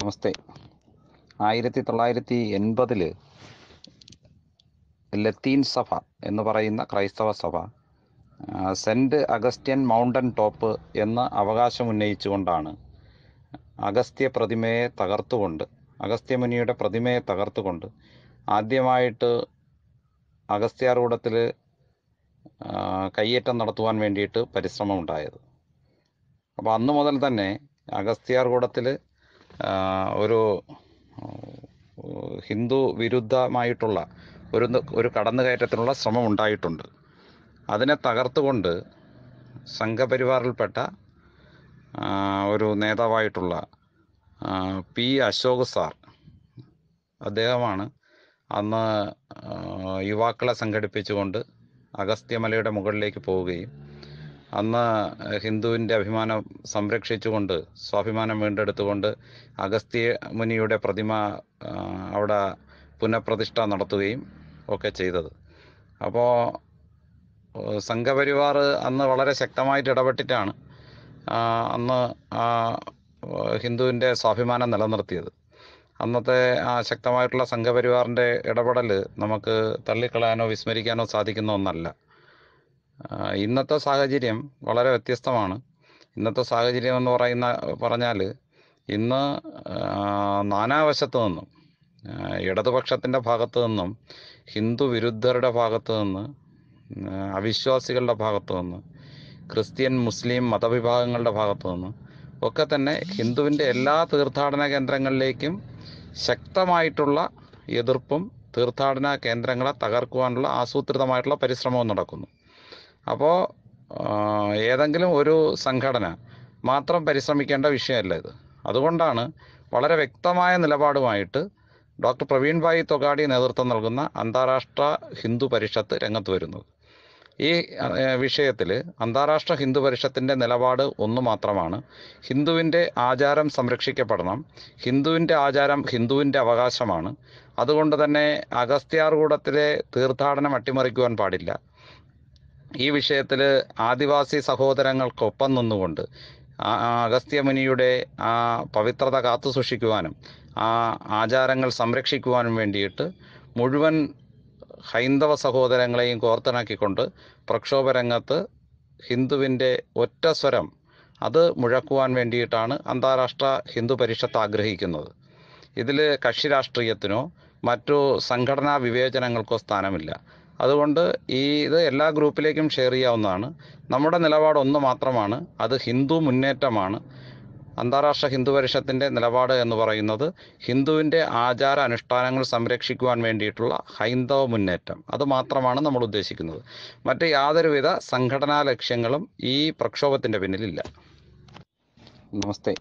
നമസ്തേ ആയിരത്തി തൊള്ളായിരത്തി എൺപതിൽ ലത്തീൻ സഭ എന്ന് പറയുന്ന ക്രൈസ്തവ സഭ സെൻറ്റ് അഗസ്റ്റ്യൻ മൗണ്ടൻ ടോപ്പ് എന്ന അവകാശമുന്നയിച്ചുകൊണ്ടാണ് അഗസ്ത്യ പ്രതിമയെ തകർത്തുകൊണ്ട് അഗസ്ത്യമുനിയുടെ പ്രതിമയെ തകർത്തുകൊണ്ട് ആദ്യമായിട്ട് അഗസ്ത്യാർകൂടത്തിൽ കയ്യേറ്റം നടത്തുവാൻ വേണ്ടിയിട്ട് പരിശ്രമമുണ്ടായത് അപ്പോൾ അന്ന് മുതൽ തന്നെ അഗസ്ത്യാർകൂടത്തിൽ ഒരു ഹിന്ദു വിരുദ്ധമായിട്ടുള്ള ഒരു ഒരു കടന്നുകയറ്റത്തിനുള്ള ശ്രമം ഉണ്ടായിട്ടുണ്ട് അതിനെ തകർത്തുകൊണ്ട് സംഘപരിവാറിൽപ്പെട്ട ഒരു നേതാവായിട്ടുള്ള പി അശോക് സാർ അദ്ദേഹമാണ് അന്ന് യുവാക്കളെ സംഘടിപ്പിച്ചുകൊണ്ട് അഗസ്ത്യമലയുടെ മുകളിലേക്ക് പോവുകയും അന്ന് ഹിന്ദുവിൻ്റെ അഭിമാനം സംരക്ഷിച്ചുകൊണ്ട് സ്വാഭിമാനം വീണ്ടെടുത്തുകൊണ്ട് അഗസ്ത്യ മുനിയുടെ പ്രതിമ അവിടെ പുനഃപ്രതിഷ്ഠ നടത്തുകയും ഒക്കെ ചെയ്തത് അപ്പോൾ സംഘപരിവാർ അന്ന് വളരെ ശക്തമായിട്ട് ഇടപെട്ടിട്ടാണ് അന്ന് ഹിന്ദുവിൻ്റെ സ്വാഭിമാനം നിലനിർത്തിയത് അന്നത്തെ ആ ശക്തമായിട്ടുള്ള സംഘപരിവാറിൻ്റെ ഇടപെടൽ നമുക്ക് തള്ളിക്കളയാനോ വിസ്മരിക്കാനോ സാധിക്കുന്ന ഒന്നല്ല ഇന്നത്തെ സാഹചര്യം വളരെ വ്യത്യസ്തമാണ് ഇന്നത്തെ സാഹചര്യം എന്ന് പറയുന്ന പറഞ്ഞാൽ ഇന്ന് നാനാവശത്തു നിന്നും ഇടതുപക്ഷത്തിൻ്റെ ഭാഗത്തു നിന്നും ഹിന്ദു വിരുദ്ധരുടെ ഭാഗത്തു നിന്ന് അവിശ്വാസികളുടെ ഭാഗത്തു നിന്ന് ക്രിസ്ത്യൻ മുസ്ലിം മതവിഭാഗങ്ങളുടെ ഭാഗത്തു നിന്ന് ഒക്കെ തന്നെ ഹിന്ദുവിൻ്റെ എല്ലാ തീർത്ഥാടന കേന്ദ്രങ്ങളിലേക്കും ശക്തമായിട്ടുള്ള എതിർപ്പും തീർത്ഥാടന കേന്ദ്രങ്ങളെ തകർക്കുവാനുള്ള ആസൂത്രിതമായിട്ടുള്ള പരിശ്രമവും നടക്കുന്നു അപ്പോൾ ഏതെങ്കിലും ഒരു സംഘടന മാത്രം പരിശ്രമിക്കേണ്ട വിഷയമല്ല ഇത് അതുകൊണ്ടാണ് വളരെ വ്യക്തമായ നിലപാടുമായിട്ട് ഡോക്ടർ പ്രവീൺ ഭായ് തൊഗാഡി നേതൃത്വം നൽകുന്ന അന്താരാഷ്ട്ര ഹിന്ദു പരിഷത്ത് രംഗത്ത് വരുന്നത് ഈ വിഷയത്തിൽ അന്താരാഷ്ട്ര ഹിന്ദു പരിഷത്തിൻ്റെ നിലപാട് ഒന്ന് മാത്രമാണ് ഹിന്ദുവിൻ്റെ ആചാരം സംരക്ഷിക്കപ്പെടണം ഹിന്ദുവിൻ്റെ ആചാരം ഹിന്ദുവിൻ്റെ അവകാശമാണ് അതുകൊണ്ട് തന്നെ അഗസ്ത്യാർകൂടത്തിലെ തീർത്ഥാടനം അട്ടിമറിക്കുവാൻ പാടില്ല ഈ വിഷയത്തിൽ ആദിവാസി സഹോദരങ്ങൾക്കൊപ്പം നിന്നുകൊണ്ട് അഗസ്ത്യമുനിയുടെ ആ പവിത്രത കാത്തു സൂക്ഷിക്കുവാനും ആ ആചാരങ്ങൾ സംരക്ഷിക്കുവാനും വേണ്ടിയിട്ട് മുഴുവൻ ഹൈന്ദവ സഹോദരങ്ങളെയും കോർത്തിണക്കിക്കൊണ്ട് പ്രക്ഷോഭരംഗത്ത് ഹിന്ദുവിൻ്റെ ഒറ്റ സ്വരം അത് മുഴക്കുവാൻ വേണ്ടിയിട്ടാണ് അന്താരാഷ്ട്ര ഹിന്ദു പരിഷത്ത് ആഗ്രഹിക്കുന്നത് ഇതിൽ കക്ഷി രാഷ്ട്രീയത്തിനോ മറ്റു സംഘടനാ വിവേചനങ്ങൾക്കോ സ്ഥാനമില്ല അതുകൊണ്ട് ഈ ഇത് എല്ലാ ഗ്രൂപ്പിലേക്കും ഷെയർ ചെയ്യാവുന്നതാണ് നമ്മുടെ നിലപാട് ഒന്ന് മാത്രമാണ് അത് ഹിന്ദു മുന്നേറ്റമാണ് അന്താരാഷ്ട്ര ഹിന്ദു പരിഷത്തിൻ്റെ നിലപാട് എന്ന് പറയുന്നത് ഹിന്ദുവിൻ്റെ ആചാര അനുഷ്ഠാനങ്ങൾ സംരക്ഷിക്കുവാൻ വേണ്ടിയിട്ടുള്ള ഹൈന്ദവ മുന്നേറ്റം അത് മാത്രമാണ് നമ്മൾ ഉദ്ദേശിക്കുന്നത് മറ്റ് യാതൊരുവിധ സംഘടനാ ലക്ഷ്യങ്ങളും ഈ പ്രക്ഷോഭത്തിൻ്റെ പിന്നിലില്ല നമസ്തേ